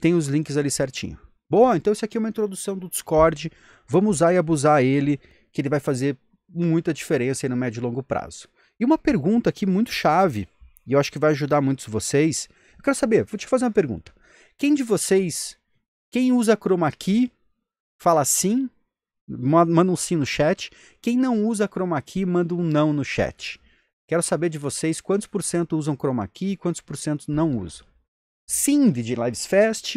tem os links ali certinho. Bom, então isso aqui é uma introdução do Discord. Vamos usar e abusar ele, que ele vai fazer muita diferença no médio e longo prazo. E uma pergunta aqui muito chave, e eu acho que vai ajudar muitos vocês. Eu quero saber, vou te fazer uma pergunta. Quem de vocês, quem usa chroma key, fala sim, manda um sim no chat. Quem não usa chroma key, manda um não no chat. Quero saber de vocês quantos por cento usam chroma key e quantos por cento não usam. Sim, de Lives Fest.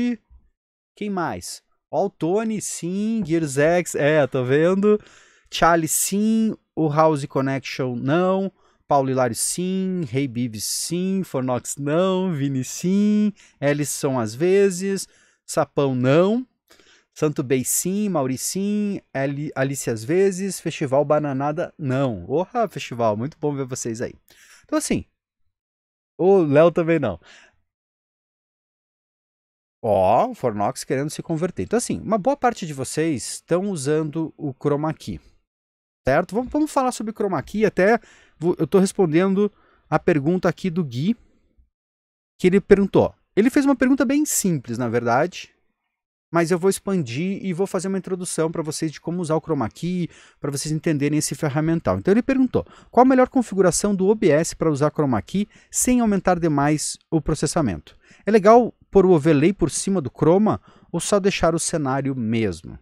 Quem mais? Ó, o Tony, sim. Gears X, é, tô tá vendo? Charlie, sim. O House Connection, não. Paulo Hilário, sim. Rei hey sim. Fornox, não. Vini, sim. Ellison, às vezes. Sapão, não. Santo Bey, sim. Mauricim. sim. Alice, às vezes. Festival Bananada, não. Orra, festival, muito bom ver vocês aí. Então, assim. O Léo também não. Ó, oh, Fornox querendo se converter. Então, assim, uma boa parte de vocês estão usando o chroma key, certo? Vamos, vamos falar sobre chroma key, até vou, eu estou respondendo a pergunta aqui do Gui, que ele perguntou. Ele fez uma pergunta bem simples, na verdade, mas eu vou expandir e vou fazer uma introdução para vocês de como usar o chroma key, para vocês entenderem esse ferramental. Então ele perguntou: qual a melhor configuração do OBS para usar chroma key sem aumentar demais o processamento? É legal pôr o overlay por cima do chroma ou só deixar o cenário mesmo?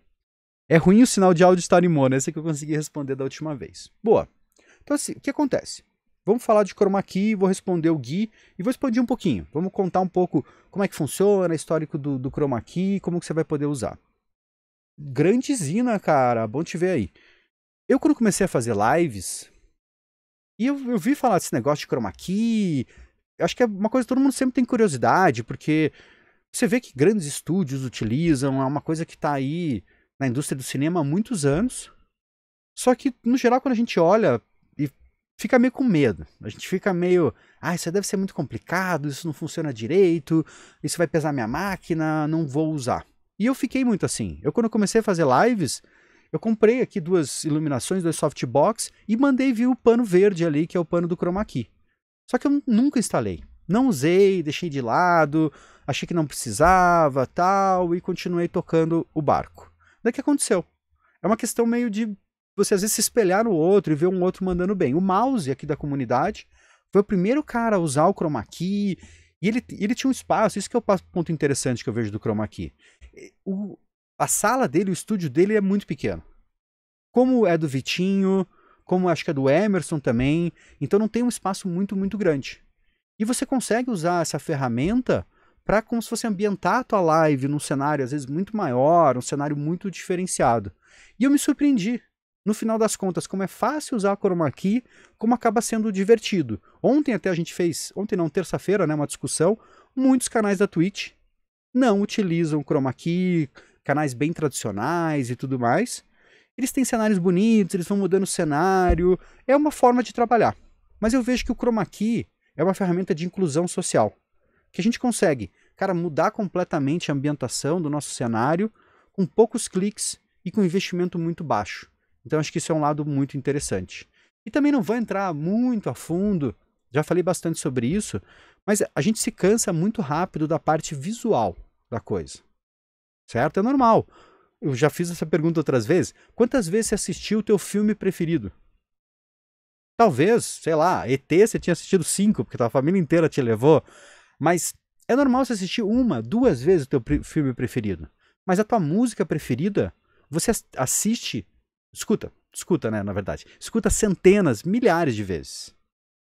É ruim o sinal de áudio estar em mono, é que eu consegui responder da última vez. Boa. Então assim, o que acontece? Vamos falar de chroma key, vou responder o Gui e vou expandir um pouquinho. Vamos contar um pouco como é que funciona, histórico do, do chroma key, como que você vai poder usar. Grande zina, né, cara, bom te ver aí. Eu quando comecei a fazer lives, e eu, eu vi falar desse negócio de chroma key, eu acho que é uma coisa que todo mundo sempre tem curiosidade, porque você vê que grandes estúdios utilizam, é uma coisa que está aí na indústria do cinema há muitos anos. Só que, no geral, quando a gente olha e fica meio com medo, a gente fica meio, ah, isso deve ser muito complicado, isso não funciona direito, isso vai pesar minha máquina, não vou usar. E eu fiquei muito assim. Eu, quando comecei a fazer lives, eu comprei aqui duas iluminações, dois softbox e mandei vir o pano verde ali, que é o pano do chroma key. Só que eu nunca instalei. Não usei, deixei de lado, achei que não precisava, tal, e continuei tocando o barco. Daí que aconteceu? É uma questão meio de você às vezes se espelhar no outro e ver um outro mandando bem. O mouse aqui da comunidade foi o primeiro cara a usar o chroma key e ele, ele tinha um espaço, isso que é o ponto interessante que eu vejo do chroma key. O, a sala dele, o estúdio dele é muito pequeno. Como é do Vitinho, como acho que é do Emerson também. Então não tem um espaço muito, muito grande. E você consegue usar essa ferramenta para como se fosse ambientar a tua live num cenário às vezes muito maior, um cenário muito diferenciado. E eu me surpreendi. No final das contas, como é fácil usar a chroma key, como acaba sendo divertido. Ontem até a gente fez, ontem não, terça-feira, né, uma discussão, muitos canais da Twitch não utilizam chroma key, canais bem tradicionais e tudo mais. Eles têm cenários bonitos, eles vão mudando o cenário, é uma forma de trabalhar. Mas eu vejo que o chroma key é uma ferramenta de inclusão social, que a gente consegue, cara, mudar completamente a ambientação do nosso cenário com poucos cliques e com investimento muito baixo. Então acho que isso é um lado muito interessante. E também não vou entrar muito a fundo, já falei bastante sobre isso, mas a gente se cansa muito rápido da parte visual da coisa. Certo? É normal eu já fiz essa pergunta outras vezes. Quantas vezes você assistiu o teu filme preferido? Talvez, sei lá, ET você tinha assistido cinco, porque a família inteira te levou. Mas é normal você assistir uma, duas vezes o teu filme preferido. Mas a tua música preferida, você assiste, escuta, escuta, né, na verdade. Escuta centenas, milhares de vezes.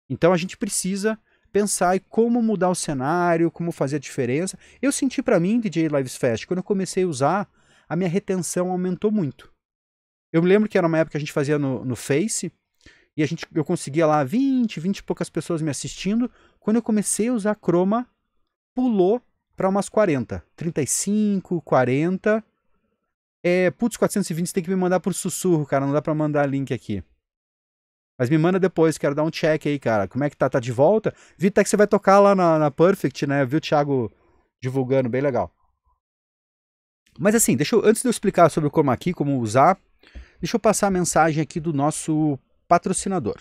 Então a gente precisa pensar em como mudar o cenário, como fazer a diferença. Eu senti para mim, DJ Lives Fest, quando eu comecei a usar a minha retenção aumentou muito. Eu me lembro que era uma época que a gente fazia no, no Face, e a gente, eu conseguia lá 20, 20 e poucas pessoas me assistindo. Quando eu comecei a usar Chroma, pulou para umas 40, 35, 40. É, putz, 420 tem que me mandar por sussurro, cara, não dá para mandar link aqui. Mas me manda depois, quero dar um check aí, cara. Como é que tá? Tá de volta? Vi até que você vai tocar lá na, na Perfect, né? Viu o Thiago divulgando, bem legal. Mas assim, deixa eu, antes de eu explicar sobre o chroma key, como usar, deixa eu passar a mensagem aqui do nosso patrocinador.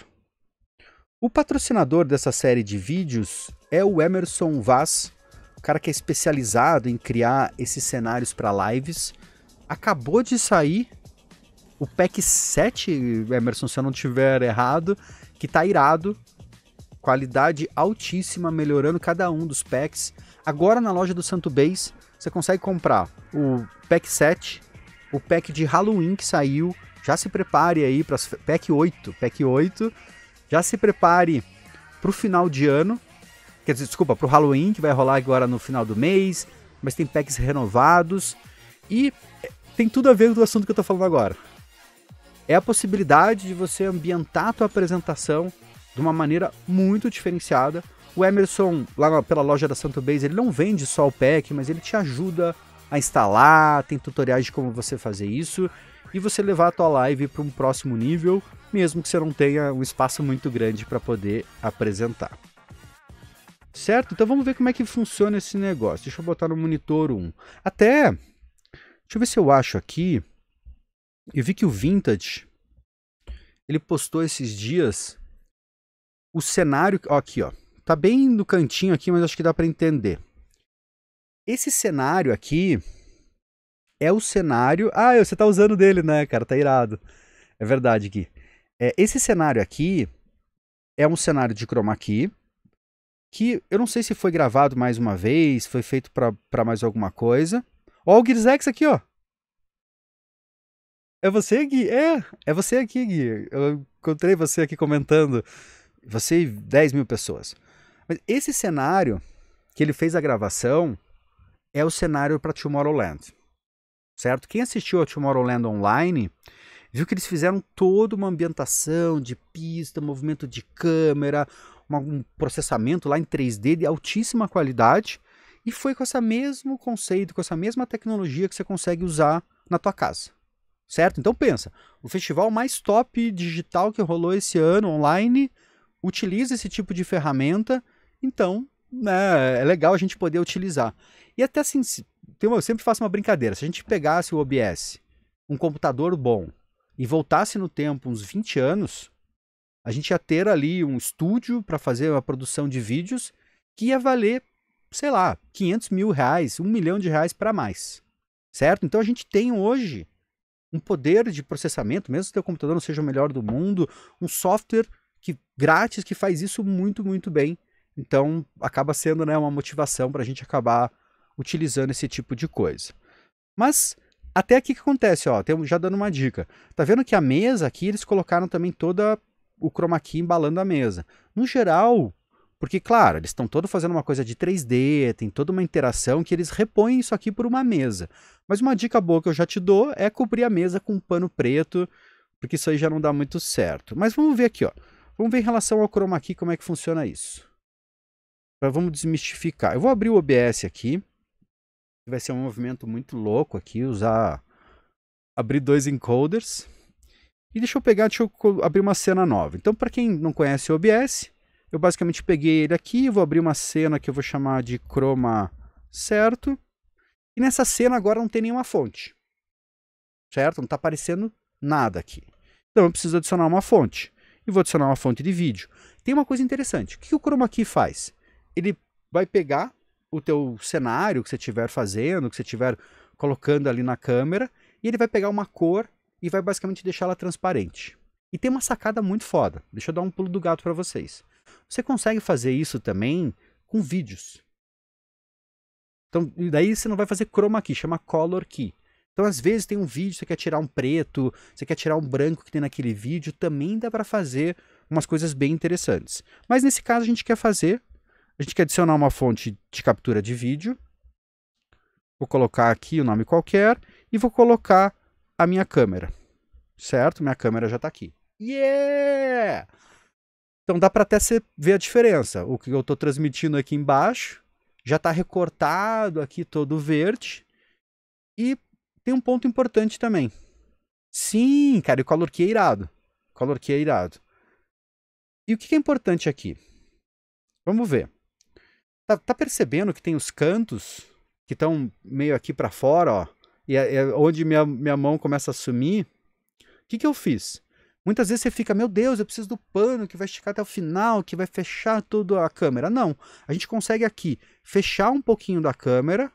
O patrocinador dessa série de vídeos é o Emerson Vaz, o cara que é especializado em criar esses cenários para lives. Acabou de sair o pack 7, Emerson, se eu não tiver errado, que tá irado. Qualidade altíssima, melhorando cada um dos packs. Agora na loja do Santo Base você consegue comprar o pack 7, o pack de Halloween que saiu. Já se prepare aí para pack 8, pack 8. Já se prepare para o final de ano. Quer dizer, desculpa, para o Halloween que vai rolar agora no final do mês, mas tem packs renovados e eh, tem tudo a ver com o assunto que eu estou falando agora. É a possibilidade de você ambientar a tua apresentação de uma maneira muito diferenciada o Emerson, lá pela loja da Santo Base, ele não vende só o pack, mas ele te ajuda a instalar, tem tutoriais de como você fazer isso e você levar a tua live para um próximo nível, mesmo que você não tenha um espaço muito grande para poder apresentar. Certo? Então vamos ver como é que funciona esse negócio. Deixa eu botar no monitor 1. Até, deixa eu ver se eu acho aqui. Eu vi que o Vintage, ele postou esses dias o cenário, ó, aqui ó, Tá bem no cantinho aqui, mas acho que dá para entender. Esse cenário aqui é o cenário. Ah, você tá usando dele, né, cara? Tá irado. É verdade, Gui. É, esse cenário aqui é um cenário de chroma key que eu não sei se foi gravado mais uma vez, foi feito para mais alguma coisa. Ó, o Gears aqui, ó. É você, Gui? É, é você aqui, Gui. Eu encontrei você aqui comentando. Você e 10 mil pessoas. Mas esse cenário que ele fez a gravação é o cenário para Tomorrowland. Certo? Quem assistiu a Tomorrowland online viu que eles fizeram toda uma ambientação de pista, movimento de câmera, um processamento lá em 3D de altíssima qualidade e foi com esse mesmo conceito, com essa mesma tecnologia que você consegue usar na tua casa. Certo? Então pensa, o festival mais top digital que rolou esse ano online utiliza esse tipo de ferramenta então, né, é legal a gente poder utilizar. E até assim, eu sempre faço uma brincadeira. Se a gente pegasse o OBS, um computador bom, e voltasse no tempo uns 20 anos, a gente ia ter ali um estúdio para fazer a produção de vídeos que ia valer, sei lá, 500 mil reais, um milhão de reais para mais. Certo? Então a gente tem hoje um poder de processamento, mesmo que o computador não seja o melhor do mundo, um software que grátis que faz isso muito, muito bem. Então, acaba sendo né, uma motivação para a gente acabar utilizando esse tipo de coisa. Mas, até aqui que acontece, ó, já dando uma dica. Tá vendo que a mesa aqui, eles colocaram também toda o chroma key embalando a mesa. No geral, porque, claro, eles estão todos fazendo uma coisa de 3D, tem toda uma interação que eles repõem isso aqui por uma mesa. Mas uma dica boa que eu já te dou é cobrir a mesa com um pano preto, porque isso aí já não dá muito certo. Mas vamos ver aqui, ó. Vamos ver em relação ao chroma key como é que funciona isso vamos desmistificar. Eu vou abrir o OBS aqui. Vai ser um movimento muito louco aqui, usar abrir dois encoders. E deixa eu pegar, deixa eu abrir uma cena nova. Então, para quem não conhece o OBS, eu basicamente peguei ele aqui, vou abrir uma cena que eu vou chamar de chroma certo. E nessa cena agora não tem nenhuma fonte. Certo? Não está aparecendo nada aqui. Então eu preciso adicionar uma fonte. E vou adicionar uma fonte de vídeo. Tem uma coisa interessante. O que o Chroma Key faz? ele vai pegar o teu cenário que você estiver fazendo, que você estiver colocando ali na câmera, e ele vai pegar uma cor e vai basicamente deixá-la transparente. E tem uma sacada muito foda. Deixa eu dar um pulo do gato para vocês. Você consegue fazer isso também com vídeos. Então, daí você não vai fazer chroma key, chama color key. Então, às vezes tem um vídeo, você quer tirar um preto, você quer tirar um branco que tem naquele vídeo, também dá para fazer umas coisas bem interessantes. Mas nesse caso a gente quer fazer a gente quer adicionar uma fonte de captura de vídeo. Vou colocar aqui o nome qualquer e vou colocar a minha câmera. Certo? Minha câmera já está aqui. Yeah! Então dá para até ver a diferença. O que eu estou transmitindo aqui embaixo já está recortado aqui todo verde. E tem um ponto importante também. Sim, cara, o color key é irado. O color key é irado. E o que é importante aqui? Vamos ver. Tá, tá percebendo que tem os cantos que estão meio aqui para fora, ó? E é, é onde minha, minha mão começa a sumir. O que, que eu fiz? Muitas vezes você fica, meu Deus, eu preciso do pano que vai esticar até o final, que vai fechar tudo a câmera. Não, a gente consegue aqui fechar um pouquinho da câmera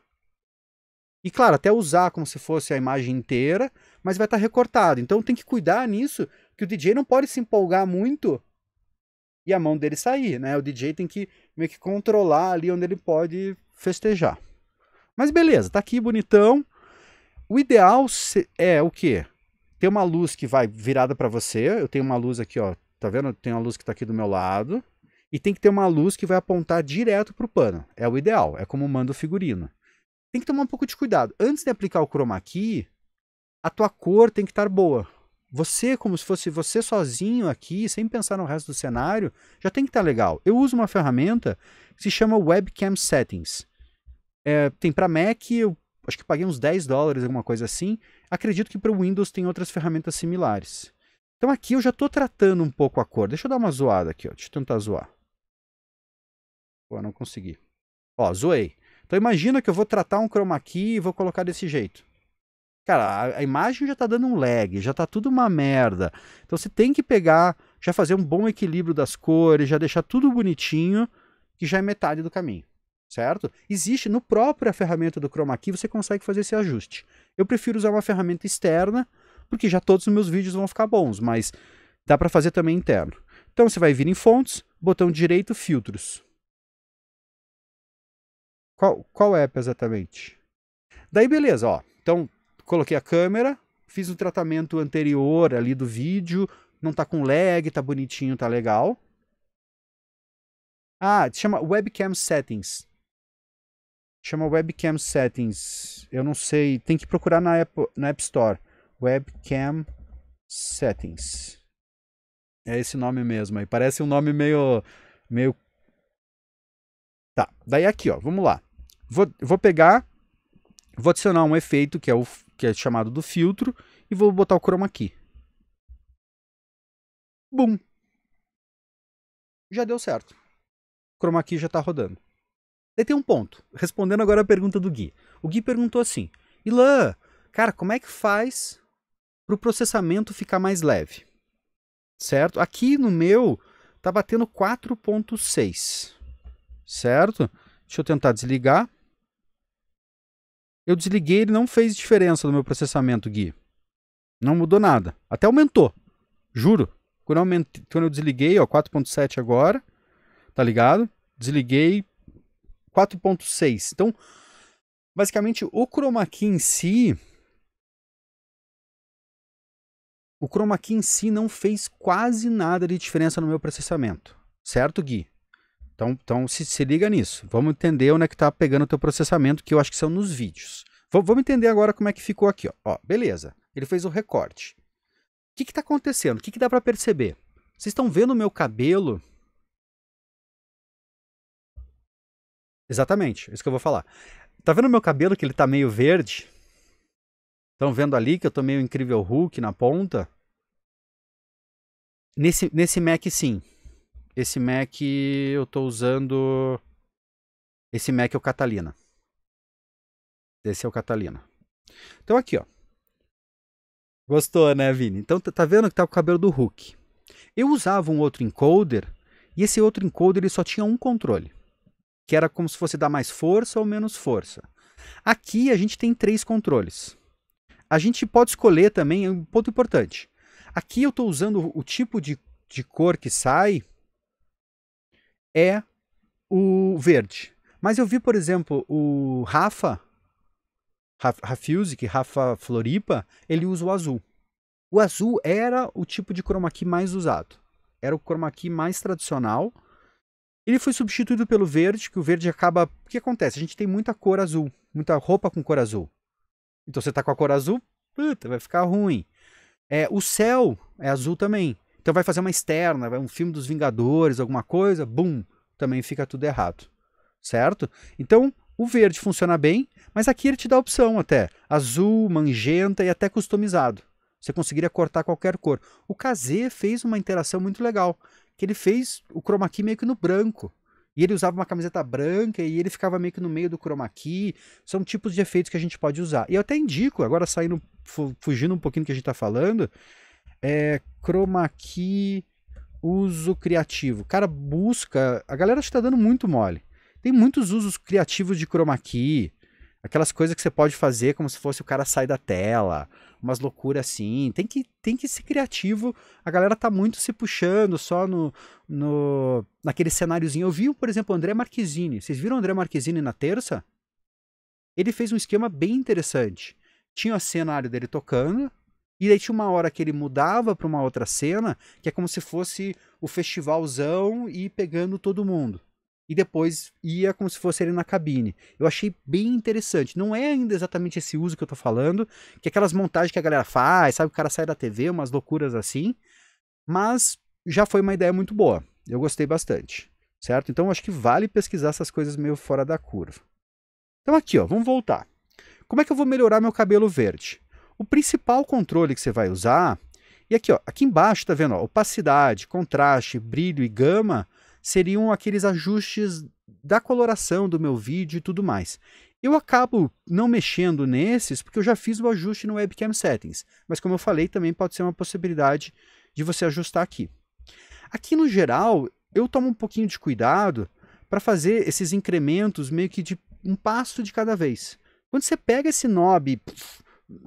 e, claro, até usar como se fosse a imagem inteira, mas vai estar tá recortado. Então tem que cuidar nisso, que o DJ não pode se empolgar muito e a mão dele sair, né? O DJ tem que meio que controlar ali onde ele pode festejar. Mas beleza, tá aqui bonitão. O ideal é o quê? Ter uma luz que vai virada para você. Eu tenho uma luz aqui, ó. Tá vendo? Tem uma luz que tá aqui do meu lado. E tem que ter uma luz que vai apontar direto pro pano. É o ideal. É como manda o figurino. Tem que tomar um pouco de cuidado. Antes de aplicar o chroma key, a tua cor tem que estar boa. Você, como se fosse você sozinho aqui, sem pensar no resto do cenário, já tem que estar tá legal. Eu uso uma ferramenta que se chama Webcam Settings. É, tem para Mac, eu acho que paguei uns 10 dólares, alguma coisa assim. Acredito que para o Windows tem outras ferramentas similares. Então aqui eu já estou tratando um pouco a cor. Deixa eu dar uma zoada aqui, ó. deixa eu tentar zoar. Pô, não consegui. Ó, zoei. Então imagina que eu vou tratar um chroma key e vou colocar desse jeito cara, a, a imagem já tá dando um lag, já tá tudo uma merda. Então você tem que pegar, já fazer um bom equilíbrio das cores, já deixar tudo bonitinho, que já é metade do caminho certo? Existe no próprio a ferramenta do Chroma Key, você consegue fazer esse ajuste. Eu prefiro usar uma ferramenta externa, porque já todos os meus vídeos vão ficar bons, mas dá para fazer também interno. Então você vai vir em fontes, botão direito, filtros. Qual, qual app exatamente? Daí beleza, ó. Então coloquei a câmera, fiz o um tratamento anterior ali do vídeo, não tá com lag, tá bonitinho, tá legal. Ah, chama Webcam Settings. Chama Webcam Settings. Eu não sei, tem que procurar na App, na App Store. Webcam Settings. É esse nome mesmo aí. Parece um nome meio. meio. Tá. Daí aqui, ó. Vamos lá. Vou, vou pegar. Vou adicionar um efeito que é o que é chamado do filtro, e vou botar o chroma aqui. Bum! Já deu certo. O chroma aqui já está rodando. Daí tem um ponto. Respondendo agora a pergunta do Gui. O Gui perguntou assim: Ilan, cara, como é que faz para o processamento ficar mais leve? Certo? Aqui no meu tá batendo 4.6. Certo? Deixa eu tentar desligar. Eu desliguei, ele não fez diferença no meu processamento, Gui. Não mudou nada. Até aumentou. Juro. Quando eu, aumentei, quando eu desliguei, ó, 4.7 agora, tá ligado? Desliguei 4.6. Então, basicamente, o chroma key em si... O chroma key em si não fez quase nada de diferença no meu processamento. Certo, Gui? Então, então se, se liga nisso. Vamos entender onde é que está pegando o teu processamento, que eu acho que são nos vídeos. V vamos entender agora como é que ficou aqui. Ó. ó beleza, ele fez o recorte. O que está acontecendo? O que, que dá para perceber? Vocês estão vendo o meu cabelo? Exatamente, é isso que eu vou falar. Tá vendo meu cabelo que ele tá meio verde? Estão vendo ali que eu tô meio incrível Hulk na ponta? Nesse, nesse Mac sim. Esse Mac eu tô usando. Esse Mac é o Catalina. Esse é o Catalina. Então aqui, ó. Gostou, né, Vini? Então tá vendo que tá com o cabelo do Hulk. Eu usava um outro encoder e esse outro encoder ele só tinha um controle, que era como se fosse dar mais força ou menos força. Aqui a gente tem três controles. A gente pode escolher também um ponto importante. Aqui eu estou usando o tipo de, de cor que sai é o verde. Mas eu vi, por exemplo, o Rafa, Rafiusic, Rafa Floripa, ele usa o azul. O azul era o tipo de chroma key mais usado. Era o chroma key mais tradicional. Ele foi substituído pelo verde, que o verde acaba. O que acontece? A gente tem muita cor azul, muita roupa com cor azul. Então você tá com a cor azul, puta, vai ficar ruim. É, o céu é azul também. Então vai fazer uma externa, vai um filme dos Vingadores, alguma coisa, bum, também fica tudo errado, certo? Então o verde funciona bem, mas aqui ele te dá a opção até azul, magenta e até customizado. Você conseguiria cortar qualquer cor. O KZ fez uma interação muito legal, que ele fez o chroma key meio que no branco. E ele usava uma camiseta branca e ele ficava meio que no meio do chroma key. São tipos de efeitos que a gente pode usar. E eu até indico, agora saindo, fugindo um pouquinho do que a gente está falando, é, chroma key, uso criativo. Cara, busca. A galera está dando muito mole. Tem muitos usos criativos de chroma key, aquelas coisas que você pode fazer como se fosse o cara sai da tela, umas loucuras assim. Tem que, tem que ser criativo. A galera tá muito se puxando só no, no naquele cenáriozinho. Eu vi, por exemplo, o André Marquezine. Vocês viram o André Marquezine na terça? Ele fez um esquema bem interessante. Tinha o cenário dele tocando, e daí tinha uma hora que ele mudava para uma outra cena, que é como se fosse o festivalzão e pegando todo mundo. E depois ia como se fosse ele na cabine. Eu achei bem interessante. Não é ainda exatamente esse uso que eu tô falando, que é aquelas montagens que a galera faz, sabe? O cara sai da TV, umas loucuras assim. Mas já foi uma ideia muito boa. Eu gostei bastante. Certo? Então acho que vale pesquisar essas coisas meio fora da curva. Então aqui, ó, vamos voltar. Como é que eu vou melhorar meu cabelo verde? O principal controle que você vai usar, e aqui, ó, aqui embaixo, tá vendo? Ó, opacidade, contraste, brilho e gama seriam aqueles ajustes da coloração do meu vídeo e tudo mais. Eu acabo não mexendo nesses porque eu já fiz o ajuste no Webcam Settings, mas como eu falei, também pode ser uma possibilidade de você ajustar aqui. Aqui no geral, eu tomo um pouquinho de cuidado para fazer esses incrementos meio que de um passo de cada vez. Quando você pega esse knob, puf,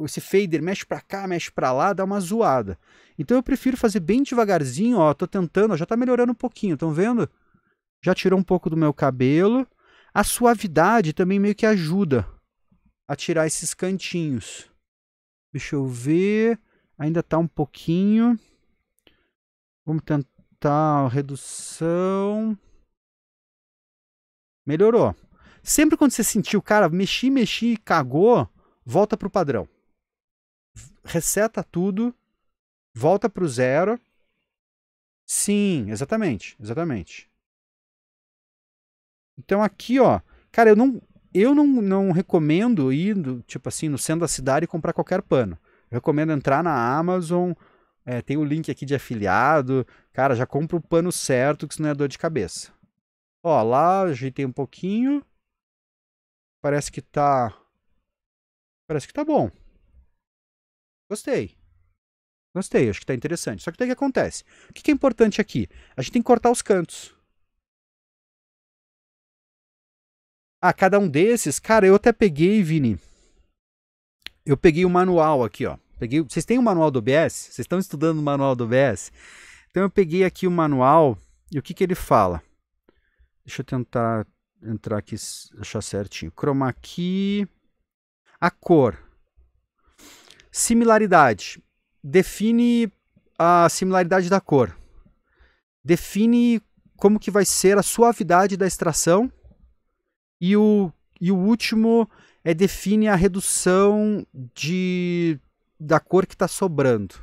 esse fader mexe para cá, mexe para lá, dá uma zoada. Então eu prefiro fazer bem devagarzinho, ó, tô tentando, ó, já tá melhorando um pouquinho, estão vendo? Já tirou um pouco do meu cabelo. A suavidade também meio que ajuda a tirar esses cantinhos. Deixa eu ver, ainda tá um pouquinho. Vamos tentar redução. Melhorou. Sempre quando você sentiu, cara, mexi, mexi e cagou, volta pro padrão reseta tudo, volta para o zero. Sim, exatamente, exatamente. Então aqui, ó, cara, eu não, eu não, não recomendo ir, tipo assim, no centro da cidade e comprar qualquer pano. Eu recomendo entrar na Amazon, é, tem o link aqui de afiliado. Cara, já compra o pano certo, que isso não é dor de cabeça. Ó, lá ajeitei um pouquinho. Parece que tá. Parece que tá bom. Gostei. Gostei, acho que tá interessante. Só que o que acontece? O que, é importante aqui? A gente tem que cortar os cantos. Ah, cada um desses, cara, eu até peguei, Vini. Eu peguei o manual aqui, ó. Peguei, vocês têm o manual do OBS? Vocês estão estudando o manual do OBS? Então eu peguei aqui o manual e o que que ele fala? Deixa eu tentar entrar aqui, achar certinho. Chroma key, a cor. Similaridade. Define a similaridade da cor. Define como que vai ser a suavidade da extração. E o, e o último é define a redução de da cor que está sobrando.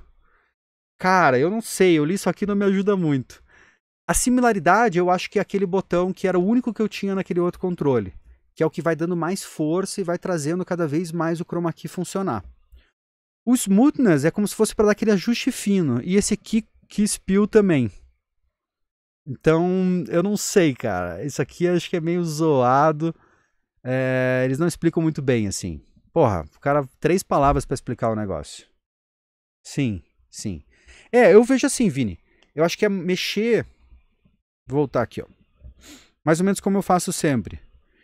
Cara, eu não sei, eu li isso aqui não me ajuda muito. A similaridade, eu acho que é aquele botão que era o único que eu tinha naquele outro controle, que é o que vai dando mais força e vai trazendo cada vez mais o chroma key funcionar. O smoothness é como se fosse para dar aquele ajuste fino. E esse aqui, que spill também. Então, eu não sei, cara. Isso aqui acho que é meio zoado. É, eles não explicam muito bem, assim. Porra, o cara, três palavras para explicar o negócio. Sim, sim. É, eu vejo assim, Vini. Eu acho que é mexer. Vou voltar aqui, ó. Mais ou menos como eu faço sempre.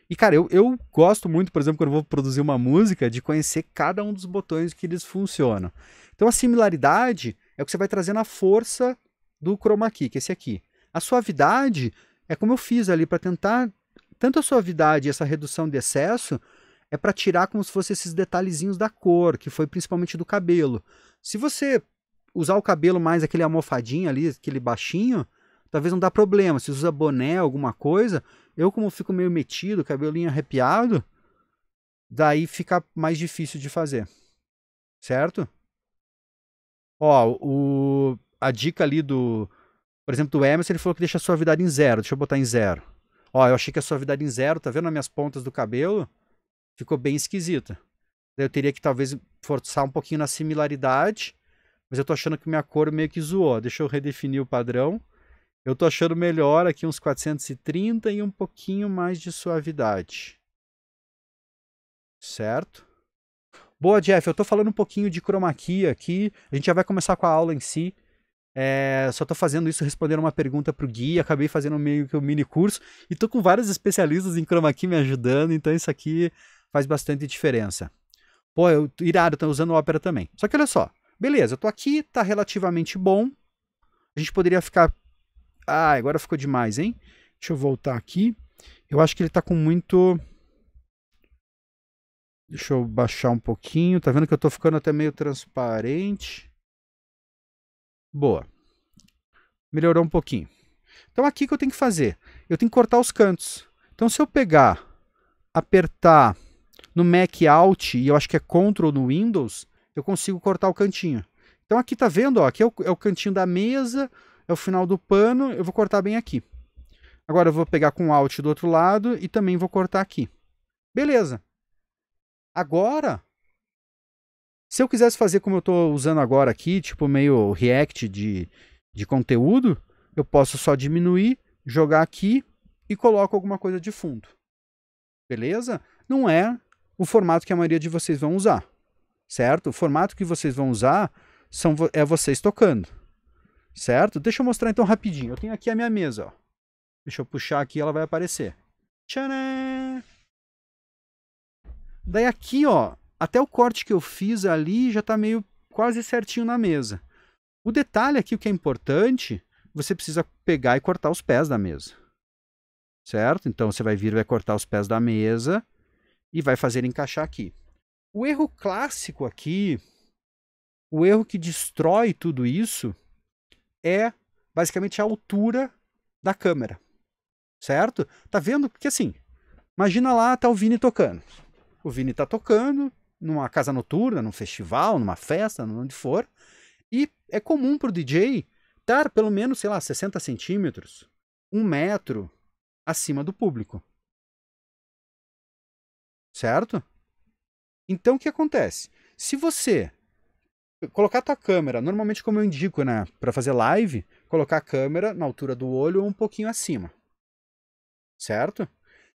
E, cara, eu, eu gosto muito, por exemplo, quando eu vou produzir uma música, de conhecer cada um dos botões que eles funcionam. Então, a similaridade é o que você vai trazer na força do chroma key, que é esse aqui. A suavidade é como eu fiz ali para tentar tanto a suavidade e essa redução de excesso é para tirar como se fosse esses detalhezinhos da cor, que foi principalmente do cabelo. Se você usar o cabelo mais aquele almofadinho ali, aquele baixinho, talvez não dá problema. Se usa boné, alguma coisa, eu como fico meio metido, cabelinho arrepiado, daí fica mais difícil de fazer. Certo? Ó, o, a dica ali do, por exemplo, do Emerson, ele falou que deixa a suavidade em zero. Deixa eu botar em zero. Ó, eu achei que a suavidade em zero, tá vendo as minhas pontas do cabelo? Ficou bem esquisita. Eu teria que talvez forçar um pouquinho na similaridade, mas eu tô achando que minha cor meio que zoou. Deixa eu redefinir o padrão. Eu tô achando melhor aqui uns 430 e um pouquinho mais de suavidade. Certo? Boa, Jeff. Eu tô falando um pouquinho de chroma aqui. A gente já vai começar com a aula em si. É, só tô fazendo isso respondendo uma pergunta pro Gui, acabei fazendo meio que um mini curso e tô com vários especialistas em chroma me ajudando, então isso aqui faz bastante diferença. Pô, eu irado, tô usando ópera também. Só que olha só, beleza, eu tô aqui, tá relativamente bom. A gente poderia ficar ah, agora ficou demais, hein? Deixa eu voltar aqui. Eu acho que ele está com muito... Deixa eu baixar um pouquinho. Tá vendo que eu estou ficando até meio transparente. Boa. Melhorou um pouquinho. Então aqui o que eu tenho que fazer? Eu tenho que cortar os cantos. Então se eu pegar, apertar no Mac Alt e eu acho que é Ctrl no Windows, eu consigo cortar o cantinho. Então aqui tá vendo, ó, aqui é o, é o cantinho da mesa, é o final do pano, eu vou cortar bem aqui. Agora eu vou pegar com Alt do outro lado e também vou cortar aqui. Beleza. Agora, se eu quisesse fazer como eu estou usando agora aqui, tipo meio React de, de conteúdo, eu posso só diminuir, jogar aqui e coloco alguma coisa de fundo. Beleza? Não é o formato que a maioria de vocês vão usar, certo? O formato que vocês vão usar são, é vocês tocando certo? Deixa eu mostrar então rapidinho. Eu tenho aqui a minha mesa, ó. Deixa eu puxar aqui, ela vai aparecer. Tcharam! Daí aqui, ó, até o corte que eu fiz ali já está meio quase certinho na mesa. O detalhe aqui, o que é importante, você precisa pegar e cortar os pés da mesa. Certo? Então você vai vir, vai cortar os pés da mesa e vai fazer encaixar aqui. O erro clássico aqui, o erro que destrói tudo isso, é basicamente a altura da câmera. Certo? Tá vendo? Porque assim, imagina lá tá o Vini tocando. O Vini tá tocando numa casa noturna, num festival, numa festa, onde for. E é comum pro DJ estar pelo menos, sei lá, 60 centímetros, um metro acima do público. Certo? Então o que acontece? Se você colocar a tua câmera, normalmente como eu indico, né, para fazer live, colocar a câmera na altura do olho ou um pouquinho acima. Certo?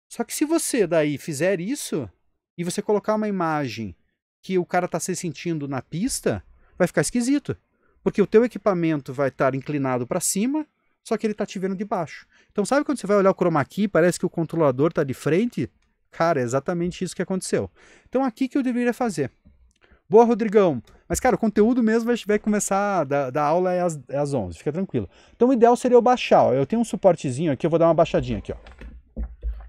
Só que se você daí fizer isso e você colocar uma imagem que o cara tá se sentindo na pista, vai ficar esquisito, porque o teu equipamento vai estar inclinado para cima, só que ele tá te vendo de baixo. Então sabe quando você vai olhar o chroma key, parece que o controlador tá de frente? Cara, é exatamente isso que aconteceu. Então aqui que eu deveria fazer Boa, Rodrigão. Mas, cara, o conteúdo mesmo vai, vai começar da, da aula é às, é às 11, fica tranquilo. Então, o ideal seria eu baixar. Ó. Eu tenho um suportezinho aqui, eu vou dar uma baixadinha aqui. Ó.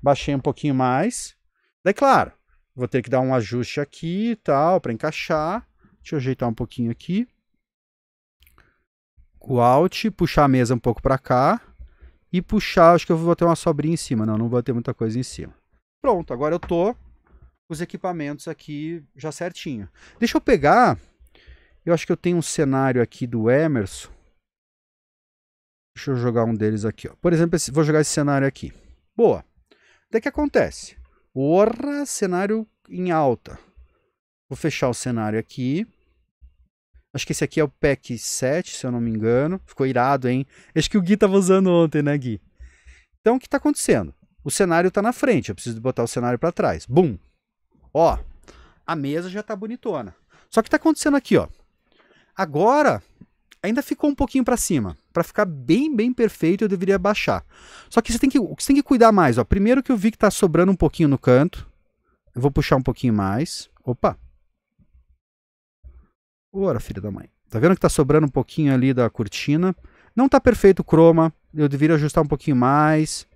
Baixei um pouquinho mais. Daí, claro, vou ter que dar um ajuste aqui e tal, para encaixar. Deixa eu ajeitar um pouquinho aqui. O Alt, puxar a mesa um pouco para cá. E puxar, acho que eu vou ter uma sobrinha em cima. Não, não vou ter muita coisa em cima. Pronto, agora eu tô os equipamentos aqui já certinho. Deixa eu pegar. Eu acho que eu tenho um cenário aqui do Emerson. Deixa eu jogar um deles aqui. Ó. Por exemplo, esse, vou jogar esse cenário aqui. Boa. O que é acontece? Orra, cenário em alta. Vou fechar o cenário aqui. Acho que esse aqui é o pack 7, se eu não me engano. Ficou irado, hein? Acho que o Gui estava usando ontem, né, Gui? Então, o que está acontecendo? O cenário está na frente. Eu preciso botar o cenário para trás. Bum! Ó, a mesa já tá bonitona. Só que tá acontecendo aqui, ó. Agora, ainda ficou um pouquinho para cima. Para ficar bem, bem perfeito, eu deveria baixar. Só que você tem que, você tem que cuidar mais, ó. Primeiro que eu vi que tá sobrando um pouquinho no canto. Eu vou puxar um pouquinho mais. Opa. Ora, filha da mãe. Tá vendo que tá sobrando um pouquinho ali da cortina? Não tá perfeito o croma. Eu deveria ajustar um pouquinho mais.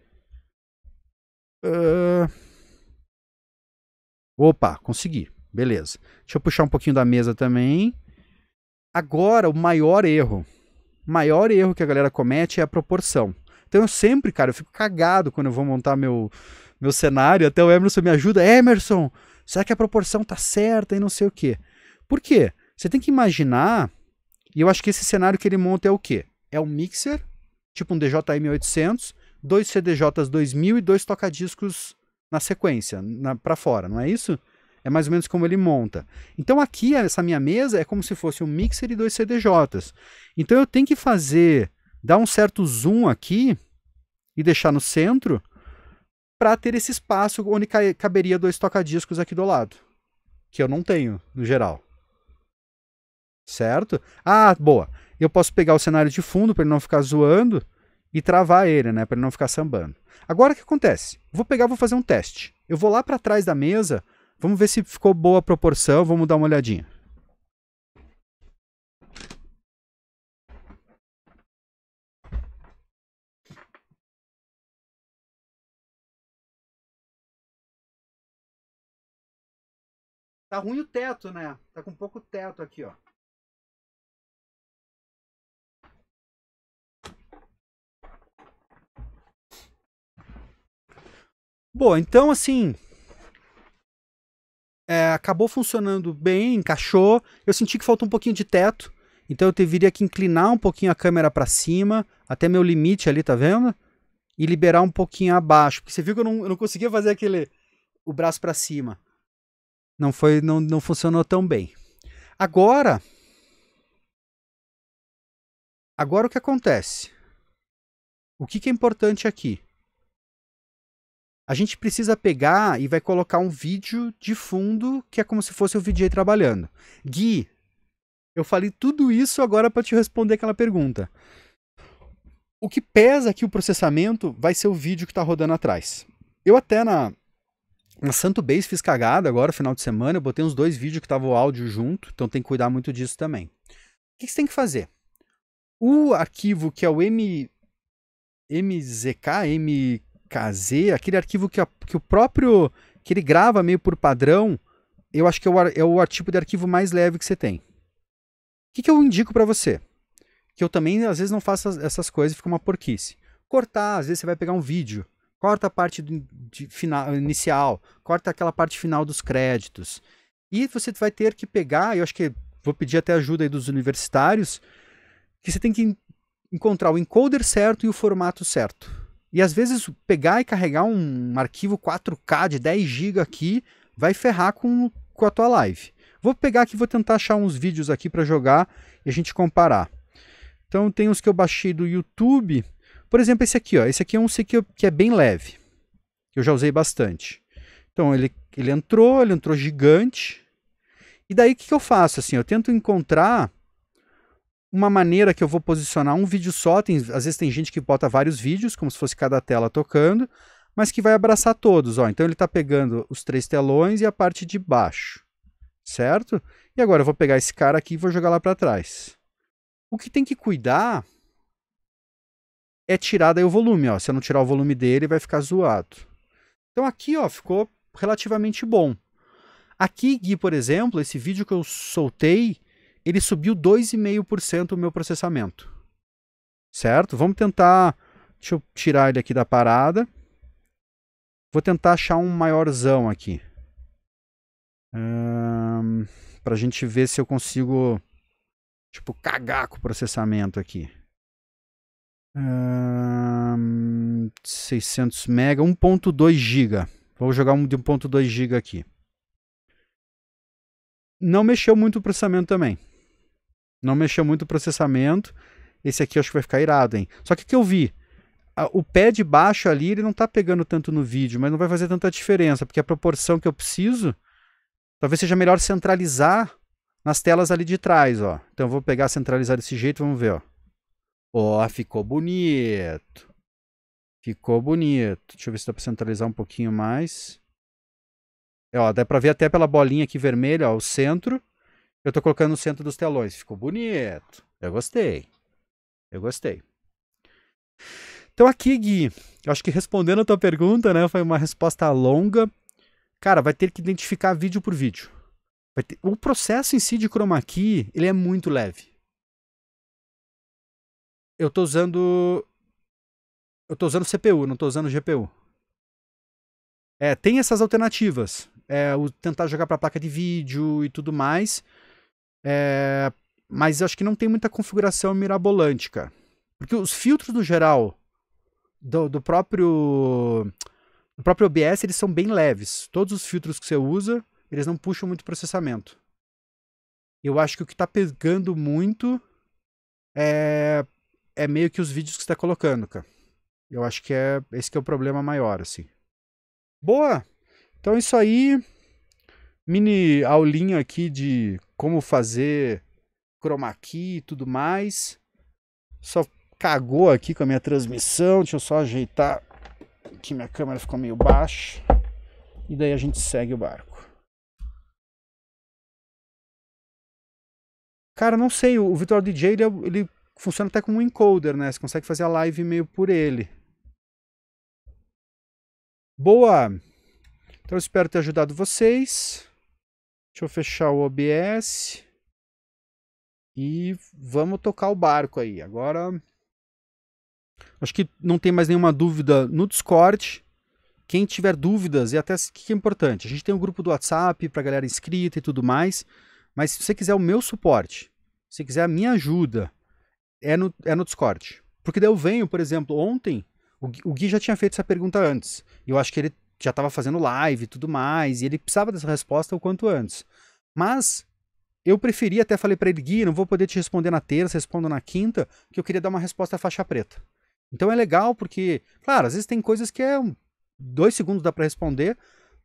Uh, Opa, consegui. Beleza. Deixa eu puxar um pouquinho da mesa também. Agora, o maior erro. O maior erro que a galera comete é a proporção. Então eu sempre, cara, eu fico cagado quando eu vou montar meu, meu cenário. Até o Emerson me ajuda. Emerson, será que a proporção tá certa e não sei o quê? Por quê? Você tem que imaginar, e eu acho que esse cenário que ele monta é o quê? É um mixer, tipo um DJI-800, dois CDJs 2000 e dois tocadiscos na sequência, para fora, não é isso? É mais ou menos como ele monta. Então aqui essa minha mesa é como se fosse um mixer e dois CDJs. Então eu tenho que fazer, dar um certo zoom aqui e deixar no centro para ter esse espaço onde caberia dois tocadiscos aqui do lado, que eu não tenho no geral. Certo? Ah, boa. Eu posso pegar o cenário de fundo para ele não ficar zoando e travar ele, né, para ele não ficar sambando. Agora o que acontece? Vou pegar, vou fazer um teste. Eu vou lá para trás da mesa, vamos ver se ficou boa a proporção, vamos dar uma olhadinha. Tá ruim o teto, né? Tá com pouco teto aqui, ó. Bom, então assim. É, acabou funcionando bem, encaixou. Eu senti que faltou um pouquinho de teto, então eu teria que inclinar um pouquinho a câmera para cima, até meu limite ali, tá vendo? E liberar um pouquinho abaixo, porque você viu que eu não, eu não conseguia fazer aquele o braço para cima. Não foi, não, não funcionou tão bem. Agora, agora o que acontece? O que, que é importante aqui? a gente precisa pegar e vai colocar um vídeo de fundo que é como se fosse o VJ trabalhando. Gui, eu falei tudo isso agora para te responder aquela pergunta. O que pesa aqui o processamento vai ser o vídeo que está rodando atrás. Eu até na, na Santo Base fiz cagada agora, final de semana, eu botei uns dois vídeos que tava o áudio junto, então tem que cuidar muito disso também. O que, que você tem que fazer? O arquivo que é o M, MZK, M KZ, aquele arquivo que, a, que o próprio. que ele grava meio por padrão, eu acho que é o, é o tipo de arquivo mais leve que você tem. O que, que eu indico para você? Que eu também, às vezes, não faço essas coisas e fica uma porquice. Cortar, às vezes você vai pegar um vídeo, corta a parte do, de, final, inicial, corta aquela parte final dos créditos. E você vai ter que pegar, eu acho que vou pedir até ajuda aí dos universitários, que você tem que encontrar o encoder certo e o formato certo e às vezes pegar e carregar um arquivo 4K de 10 GB aqui vai ferrar com, com a tua live. Vou pegar aqui, vou tentar achar uns vídeos aqui para jogar e a gente comparar. Então tem uns que eu baixei do YouTube. Por exemplo, esse aqui, ó. Esse aqui é um que, é que é bem leve. Que eu já usei bastante. Então ele, ele entrou, ele entrou gigante. E daí o que, que eu faço? Assim, eu tento encontrar uma maneira que eu vou posicionar um vídeo só. Tem, às vezes tem gente que bota vários vídeos, como se fosse cada tela tocando, mas que vai abraçar todos. Ó. Então ele está pegando os três telões e a parte de baixo, certo? E agora eu vou pegar esse cara aqui e vou jogar lá para trás. O que tem que cuidar é tirar daí o volume. Ó. Se eu não tirar o volume dele, vai ficar zoado. Então aqui ó, ficou relativamente bom. Aqui, Gui, por exemplo, esse vídeo que eu soltei, ele subiu 2,5% o meu processamento. Certo? Vamos tentar. Deixa eu tirar ele aqui da parada. Vou tentar achar um maiorzão aqui. Hum, para a gente ver se eu consigo, tipo, cagar com o processamento aqui. Hum, 600 mega, 1.2 giga. Vou jogar um de 1.2 giga aqui. Não mexeu muito o processamento também. Não mexeu muito o processamento. Esse aqui eu acho que vai ficar irado, hein? Só que o que eu vi? O pé de baixo ali, ele não tá pegando tanto no vídeo, mas não vai fazer tanta diferença, porque a proporção que eu preciso, talvez seja melhor centralizar nas telas ali de trás, ó. Então eu vou pegar, centralizar desse jeito, vamos ver, ó. Ó, ficou bonito. Ficou bonito. Deixa eu ver se dá para centralizar um pouquinho mais. É, ó, dá para ver até pela bolinha aqui vermelha, ó, o centro. Eu estou colocando no centro dos telões. Ficou bonito. Eu gostei. Eu gostei. Então aqui, Gui, acho que respondendo a tua pergunta, né, foi uma resposta longa. Cara, vai ter que identificar vídeo por vídeo. Ter... O processo em si de chroma key, ele é muito leve. Eu estou usando eu estou usando CPU, não estou usando GPU. É, tem essas alternativas. É, o tentar jogar para placa de vídeo e tudo mais. É, mas eu acho que não tem muita configuração mirabolante, cara. Porque os filtros, no geral, do, do próprio do próprio OBS, eles são bem leves. Todos os filtros que você usa, eles não puxam muito processamento. Eu acho que o que está pegando muito é, é meio que os vídeos que você está colocando, cara. Eu acho que é esse que é o problema maior, assim. Boa! Então é isso aí mini aulinha aqui de como fazer chroma key e tudo mais. Só cagou aqui com a minha transmissão. Deixa eu só ajeitar que minha câmera ficou meio baixa. E daí a gente segue o barco. Cara, não sei, o Vitor é DJ ele, é ele funciona até como um encoder, né? Você consegue fazer a live meio por ele. Boa! Então eu espero ter ajudado vocês. Deixa eu fechar o OBS. E vamos tocar o barco aí. Agora. Acho que não tem mais nenhuma dúvida no Discord. Quem tiver dúvidas, e até o que é importante, a gente tem um grupo do WhatsApp para galera inscrita e tudo mais. Mas se você quiser o meu suporte, se quiser a minha ajuda, é no, é no Discord. Porque daí eu venho, por exemplo, ontem, o, o Gui já tinha feito essa pergunta antes. E eu acho que ele já estava fazendo live e tudo mais, e ele precisava dessa resposta o quanto antes. Mas eu preferi, até falei para ele, Gui, não vou poder te responder na terça, respondo na quinta, que eu queria dar uma resposta faixa preta. Então é legal porque, claro, às vezes tem coisas que é um, dois segundos dá para responder,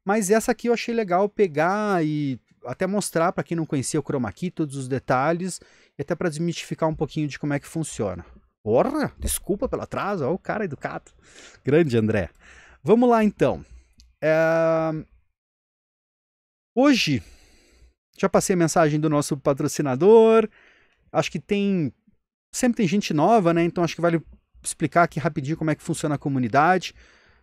mas essa aqui eu achei legal pegar e até mostrar para quem não conhecia o chroma key, todos os detalhes, e até para desmistificar um pouquinho de como é que funciona. Porra, desculpa pelo atraso, olha o cara é educado. Grande André. Vamos lá então. É... Hoje, já passei a mensagem do nosso patrocinador. Acho que tem. Sempre tem gente nova, né? Então acho que vale explicar aqui rapidinho como é que funciona a comunidade.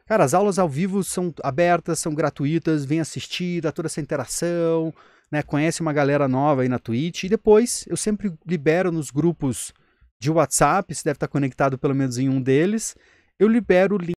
Cara, as aulas ao vivo são abertas, são gratuitas, vem assistir, dá toda essa interação, né? Conhece uma galera nova aí na Twitch. E depois eu sempre libero nos grupos de WhatsApp, você deve estar conectado pelo menos em um deles. Eu libero o link.